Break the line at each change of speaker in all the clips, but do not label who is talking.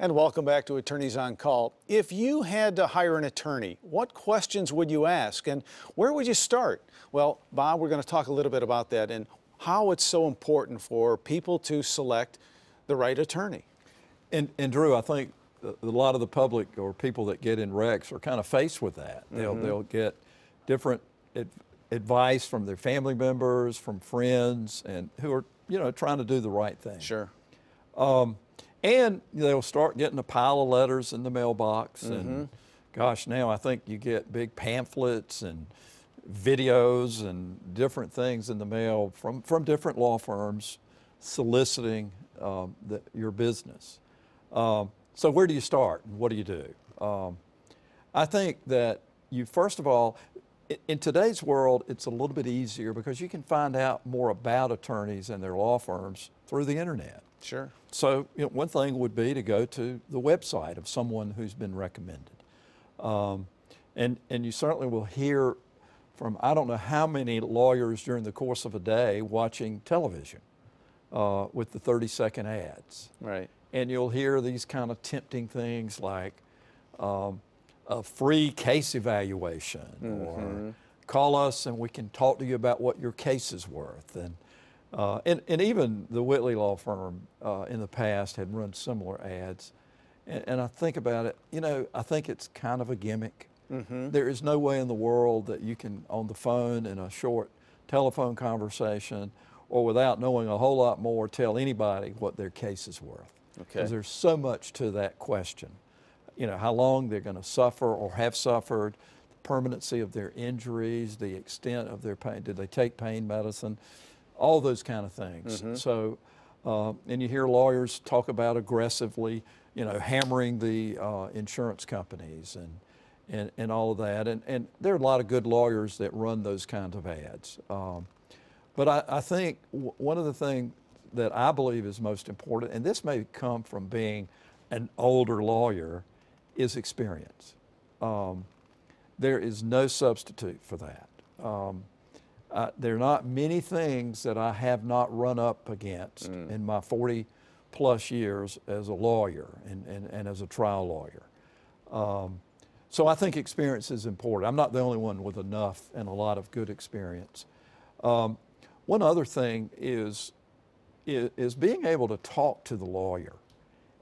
And welcome back to Attorneys on Call. If you had to hire an attorney, what questions would you ask and where would you start? Well, Bob, we're going to talk a little bit about that and how it's so important for people to select the right attorney. And, and Drew, I think a lot of the public or people that get in wrecks are kind of faced with that. Mm -hmm. They'll, mm-hmm. they'll get different advice from their family members, from friends, and who are, you know, trying to do the right thing. Sure. Um, and they'll start getting a pile of letters in the mailbox. Mm -hmm. And mm-hmm. gosh, now I think you get big pamphlets and videos and different things in the mail from, from different law firms soliciting um, the, your business. Um, so where do you start and what do you do? Um, I think that you, first of all, in, in today's world, it's a little bit easier because you can find out more about attorneys and their law firms through the internet. Sure. So you know, one thing would be to go to the website of someone who's been recommended. Um, and, and you certainly will hear from I don't know how many lawyers during the course of a day watching television uh, with the 30 second ads. Right. And you'll hear these kind of tempting things like um, a free case evaluation mm -hmm. or mm-hmm. call us and we can talk to you about what your case is worth and uh, and, and even the Whitley law firm uh, in the past had run similar ads. And, and, I think about it, you know, I think it's kind of a gimmick. Mm-hmm. There is no way in the world that you can, on the phone in a short telephone conversation or without knowing a whole lot more, tell anybody what their case is worth. Because okay. there's so much to that question. You know, how long they're going to suffer or have suffered, the permanency of their injuries, the extent of their pain. Did they take pain medicine? all those kind of things. Mm -hmm. So, uh, and you hear lawyers talk about aggressively, you know, hammering the uh, insurance companies and, and, and all of that. And, and there are a lot of good lawyers that run those kinds of ads. Um, but I, I think one of the things that I believe is most important, and this may come from being an older lawyer, is experience. Um, there is no substitute for that. Um, uh, there are not many things that I have not run up against mm. in my 40 plus years as a lawyer and, and, and as a trial lawyer. Um, so I think experience is important. I'm not the only one with enough and a lot of good experience. Um, one other thing is, is, is being able to talk to the lawyer.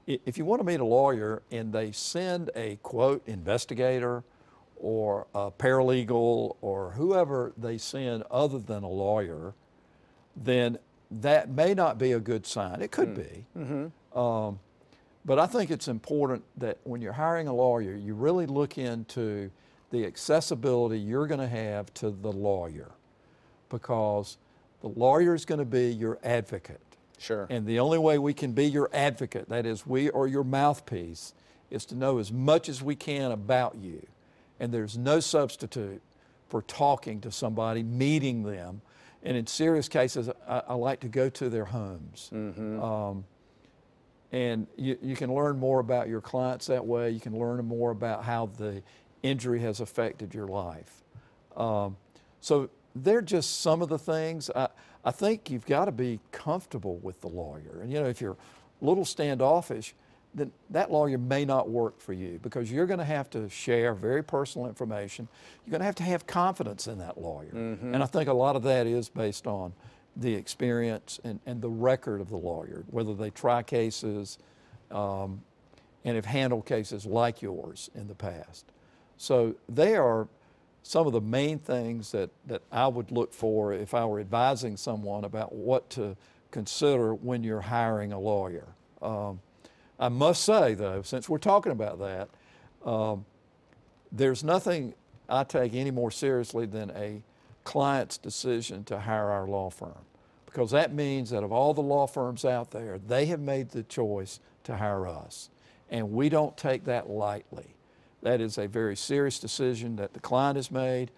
If you want to meet a lawyer and they send a quote investigator or a paralegal or whoever they send other than a lawyer, then that may not be a good sign. It could mm. be. Mm-hmm. Um, but I think it's important that when you're hiring a lawyer, you really look into the accessibility you're going to have to the lawyer because the lawyer is going to be your advocate. Sure. And the only way we can be your advocate, that is, we are your mouthpiece, is to know as much as we can about you. And there's no substitute for talking to somebody, meeting them. And in serious cases, I, I like to go to their homes. Mm-hmm. Um, and you, you can learn more about your clients that way. You can learn more about how the injury has affected your life. Um, so they're just some of the things. I, I think you've got to be comfortable with the lawyer. And you know, if you're a little standoffish, then that lawyer may not work for you because you're going to have to share very personal information. You're going to have to have confidence in that lawyer. Mm-hmm. And I think a lot of that is based on the experience and, and the record of the lawyer, whether they try cases um, and have handled cases like yours in the past. So they are some of the main things that, that I would look for if I were advising someone about what to consider when you're hiring a lawyer. Um, I must say, though, since we're talking about that, um, there's nothing I take any more seriously than a client's decision to hire our law firm because that means that of all the law firms out there, they have made the choice to hire us. And we don't take that lightly. That is a very serious decision that the client has made,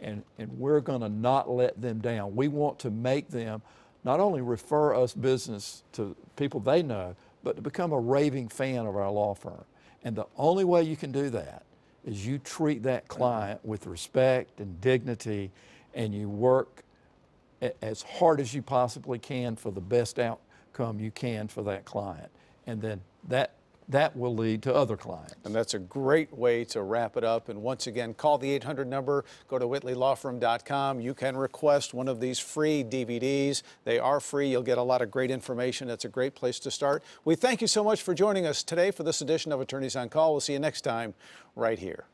and, and we're going to not let them down. We want to make them not only refer us business to people they know, but to become a raving fan of our law firm. And the only way you can do that is you treat that client with respect and dignity and you work as hard as you possibly can for the best outcome you can for that client. And then that that will lead to other clients. And that's a great way to wrap it up. And once again, call the 800 number, go to whitleylawfirm.com. You can request one of these free DVDs. They are free. You'll get a lot of great information. That's a great place to start. We thank you so much for joining us today for this edition of Attorneys on Call. We'll see you next time right here.